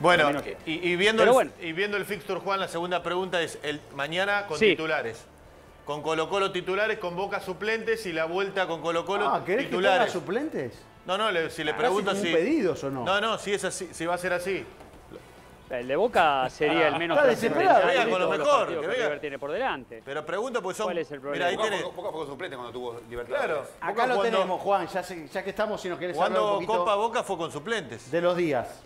Bueno, y, viendo el, y viendo el fixture, Juan, la segunda pregunta es, mañana con titulares. Con Colo Colo titulares, con Boca suplentes y la vuelta con Colo Colo ah, titulares. ¿querés titulares. suplentes? No, no, le, si le ah, pregunto si... pedidos o no? No, no, si, es así, si va a ser así. El de Boca sería el ah, menos está Que con lo mejor. Que, Pero pregunto porque son... ¿Cuál es el problema? Mira, ahí tenés... Boca, fue suplentes cuando tuvo Libertadores. Claro. Acá lo tenemos, Juan, ya, ya, que estamos, si nos quieres hablar Cuando Copa Boca fue con suplentes. De los días.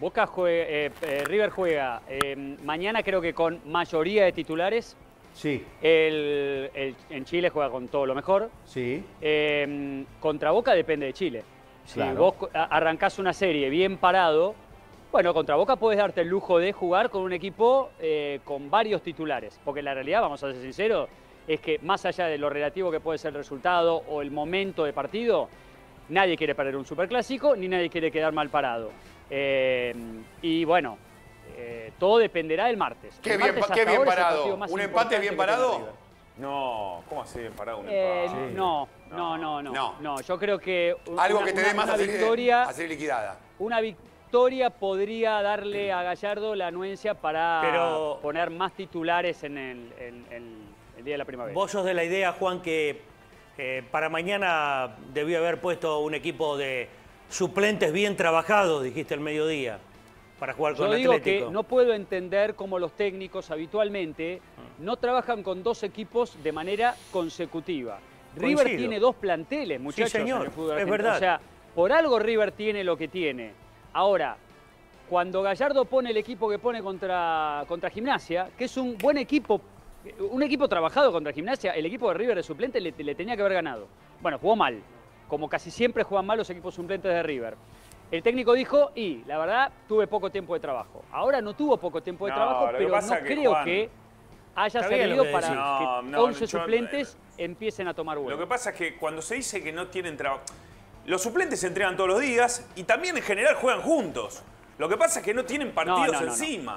Boca juega, eh, eh, River juega em, mañana creo que con mayoría de titulares. Sí. en Chile juega con todo lo mejor. Sí. Em, contra Boca depende de Chile. Si vos arrancás una serie bien parado, bueno, contra Boca puedes darte el lujo de jugar con un equipo eh, con varios titulares. Porque la realidad, vamos a ser sinceros, es que más allá de lo relativo que puede ser el resultado o el momento de partido, Nadie quiere perder un superclásico ni nadie quiere quedar mal parado. Eh, y bueno, eh, todo dependerá del martes. Qué bien, parado. ¿Un empate bien parado? No, ¿cómo así bien parado un eh, empate? no, no, no, no, Yo creo que. Una, que más victoria, Una victoria podría darle a Gallardo la anuencia para poner más titulares en el, el día de la primavera. Vos sos de la idea, Juan, que eh, para mañana debió haber puesto un equipo de suplentes bien trabajados, dijiste el mediodía, para jugar con Yo digo Que no puedo entender cómo los técnicos habitualmente no trabajan con dos equipos de manera consecutiva. River tiene dos planteles, muchachos, sí, señor, Es verdad. O sea, por algo River tiene lo que tiene. Ahora, cuando Gallardo pone el equipo que pone contra, contra Gimnasia, que es un buen equipo un equipo trabajado contra el Gimnasia, el equipo de River de suplente le, tenía que haber ganado. Bueno, jugó mal, como casi siempre juegan mal los equipos suplentes de River. El técnico dijo, y la verdad, tuve poco tiempo de trabajo. Ahora no tuvo poco tiempo de trabajo, pero no creo que haya servido para que 11 suplentes eh, empiecen a tomar vuelo. Lo que pasa es que cuando se dice que no tienen trabajo, los suplentes se entrenan todos los días y también en general juegan juntos. Lo que pasa es que no tienen partidos encima.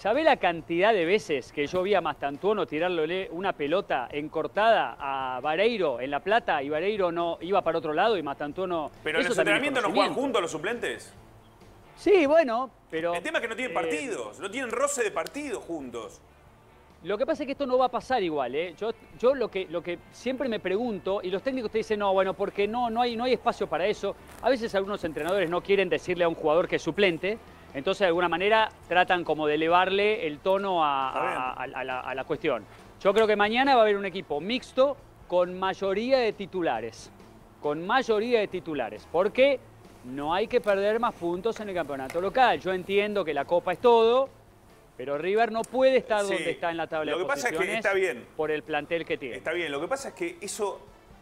¿Sabe la cantidad de veces que yo vi a Mastantuono tirarle una pelota encortada a Vareiro en La Plata y Vareiro no iba para otro lado y Mastantuono... ¿Pero en el entrenamiento no juegan juntos los suplentes? Sí, bueno, pero... El tema es que no tienen eh, partidos, no tienen roce de partidos juntos. Lo que pasa es que esto no va a pasar igual. ¿eh? Yo, lo, que, siempre me pregunto, y los técnicos te dicen, no, bueno, porque no, hay, no hay espacio para eso. A veces algunos entrenadores no quieren decirle a un jugador que es suplente, entonces, de alguna manera, tratan como de elevarle el tono a, la, cuestión. Yo creo que mañana va a haber un equipo mixto con mayoría de titulares. Con mayoría de titulares. Porque no hay que perder más puntos en el campeonato local. Yo entiendo que la Copa es todo, pero River no puede estar donde está en la tabla lo que de pasa es que está bien. por el plantel que tiene. Está bien, lo que pasa es que eso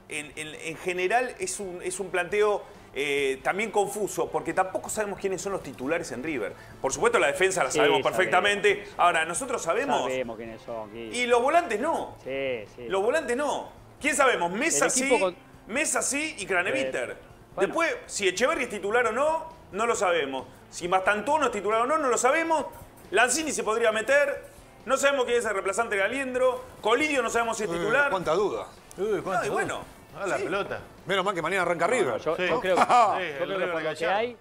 en, general es un, es un planteo eh, también confuso, porque tampoco sabemos quiénes son los titulares en River. Por supuesto, la defensa la sabemos perfectamente. Ahora, nosotros sabemos. Sabemos quiénes son. Y los volantes no. Sí, sí. Los volantes no. ¿Quién sabemos? Mesa sí, Mesa y Craneviter. Después, si Echeverri es titular o no, no lo sabemos. Si Mastantuono es titular o no, no lo sabemos. Lanzini se podría meter. No sabemos quién es el reemplazante de Galiendro. Colidio no sabemos si es titular. cuánta duda. Uy, bueno. A la pelota. Menos mal que mañana arranca arriba yo, ah. creo que, por lo que hay...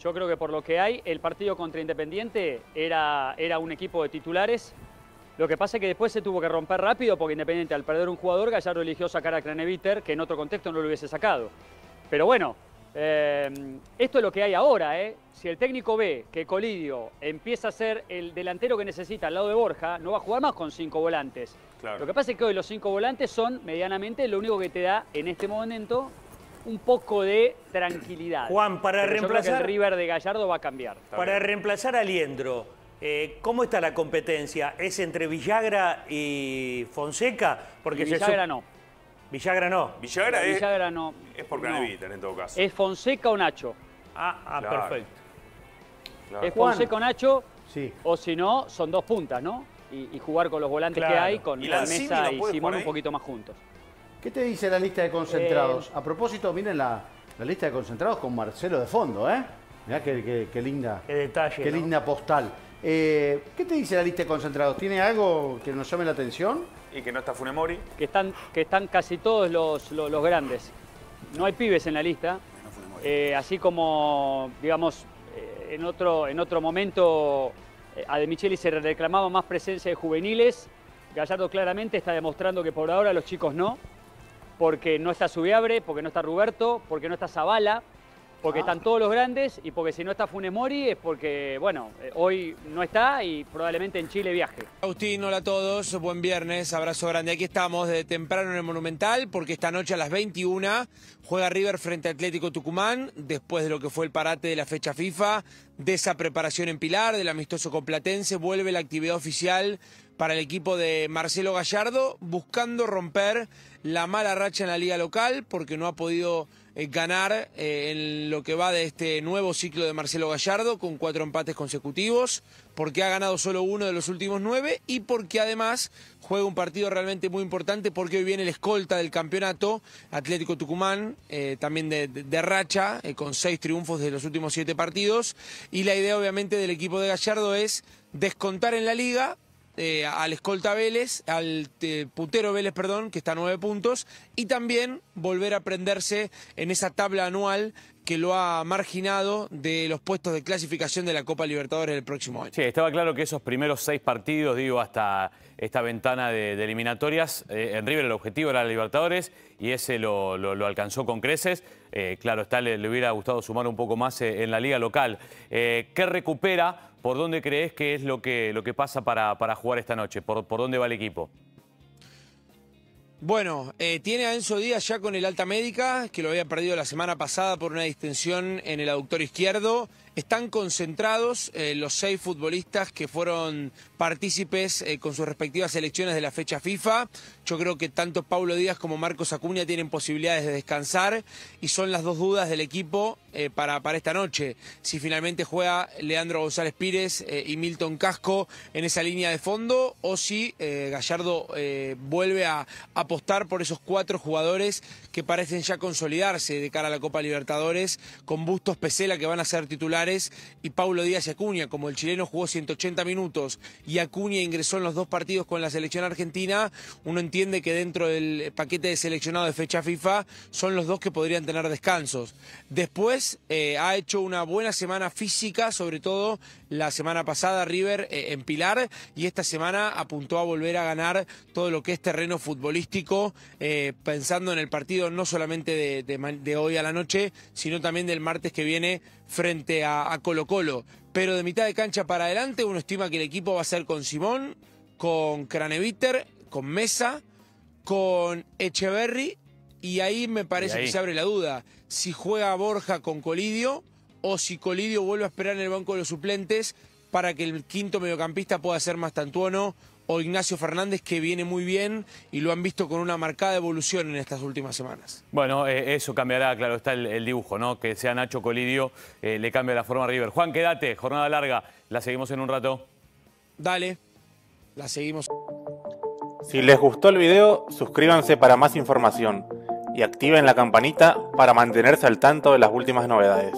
Yo creo que por lo que hay, el partido contra Independiente era, era un equipo de titulares. Lo que pasa es que después se tuvo que romper rápido porque Independiente al perder un jugador, Gallardo eligió sacar a Craneviter, que en otro contexto no lo hubiese sacado. Pero bueno, Em, esto es lo que hay ahora, ¿eh? Si el técnico ve que Colidio empieza a ser el delantero que necesita al lado de Borja, no va a jugar más con cinco volantes. Lo que pasa es que hoy los cinco volantes son medianamente lo único que te da en este momento un poco de tranquilidad. Juan, para reemplazar. el River de Gallardo va a cambiar. Para reemplazar a Liendro, eh, ¿cómo está la competencia? ¿Es entre Villagra y Fonseca? Porque Villagra no. Villagra no. Villagra, es, Villagra no. Es por en todo caso. Es Fonseca o Nacho. Ah, ah perfecto. Es Fonseca o Nacho. Sí. O si no, son dos puntas, ¿no? Y, jugar con los volantes que hay, con, la Mesa y Simón un poquito más juntos. ¿Qué te dice la lista de concentrados? Eh, A propósito, miren la, la lista de concentrados con Marcelo de fondo, ¿eh? Mirá qué, linda. Qué detalle. Qué linda postal. Eh, ¿Qué te dice la lista de concentrados? ¿Tiene algo que nos llame la atención? Y que no está Funemori. Que están, que están casi todos los, grandes. No hay pibes en la lista. Eh, así como, digamos, eh, en, otro, en otro momento a De Micheli se reclamaba más presencia de juveniles. Gallardo claramente está demostrando que por ahora los chicos no, porque no está Subiabre, porque no está Ruberto, porque no está Zavala, porque ah. están todos los grandes y porque si no está Funes es porque, bueno, eh, hoy no está y probablemente en Chile viaje. Agustín, hola a todos, buen viernes, abrazo grande. Aquí estamos desde temprano en el Monumental porque esta noche a las 21 juega River frente a Atlético Tucumán después de lo que fue el parate de la fecha FIFA, de esa preparación en Pilar, del amistoso con Platense, vuelve la actividad oficial para el equipo de Marcelo Gallardo buscando romper la mala racha en la liga local porque no ha podido eh, ganar eh, en lo que va de este nuevo ciclo de Marcelo Gallardo con cuatro empates consecutivos, porque ha ganado solo uno de los últimos nueve y porque además juega un partido realmente muy importante porque hoy viene el escolta del campeonato, Atlético Tucumán, eh, también de racha, con seis triunfos de los últimos siete partidos y la idea obviamente del equipo de Gallardo es descontar en la liga eh, al escolta Vélez, al eh, Putero Vélez, perdón, que está a nueve puntos, y también volver a prenderse en esa tabla anual que lo ha marginado de los puestos de clasificación de la Copa Libertadores el próximo año. Sí, estaba claro que esos primeros seis partidos, digo, hasta esta ventana de, eliminatorias, eh, en River el objetivo era la Libertadores y ese lo, alcanzó con creces. Eh, claro, está, le, hubiera gustado sumar un poco más eh, en la liga local. ¿Qué recupera? ¿Por dónde crees que es lo que, lo que pasa para, para jugar esta noche? ¿Por, ¿Por dónde va el equipo? Bueno, eh, tiene a Enzo Díaz ya con el alta médica, que lo había perdido la semana pasada por una distensión en el aductor izquierdo. Están concentrados eh, los seis futbolistas que fueron partícipes eh, con sus respectivas selecciones de la fecha FIFA. Yo creo que tanto Pablo Díaz como Marcos Acuña tienen posibilidades de descansar y son las dos dudas del equipo eh, para, para, esta noche. Si finalmente juega Leandro González Pires eh, y Milton Casco en esa línea de fondo o si eh, Gallardo vuelve a apostar por esos cuatro jugadores que parecen ya consolidarse de cara a la Copa Libertadores con Bustos Pesela que van a ser titulares y Pablo Díaz y Acuña. Como el chileno jugó 180 minutos y Acuña ingresó en los dos partidos con la selección argentina, uno en entiende que dentro del paquete de seleccionado de fecha FIFA son los dos que podrían tener descansos. Después eh, ha hecho una buena semana física, sobre todo la semana pasada River eh, en Pilar y esta semana apuntó a volver a ganar todo lo que es terreno futbolístico, eh, pensando en el partido no solamente de, hoy a la noche, sino también del martes que viene frente a, a Colo Colo. Pero de mitad de cancha para adelante uno estima que el equipo va a ser con Simón, con Craneviter, con Mesa, con Echeverry, y ahí me parece que se abre la duda. Si juega Borja con Colidio o si Colidio vuelve a esperar en el banco de los suplentes para que el quinto mediocampista pueda ser más Tantuono o Ignacio Fernández, que viene muy bien y lo han visto con una marcada evolución en estas últimas semanas. Bueno, eh, eso cambiará, claro, está el, dibujo, ¿no? Que sea Nacho Colidio, eh, le cambia la forma a River. Juan, quédate, jornada larga, la seguimos en un rato. Dale, la seguimos. Si les gustó el video, suscríbanse para más información y activen la campanita para mantenerse al tanto de las últimas novedades.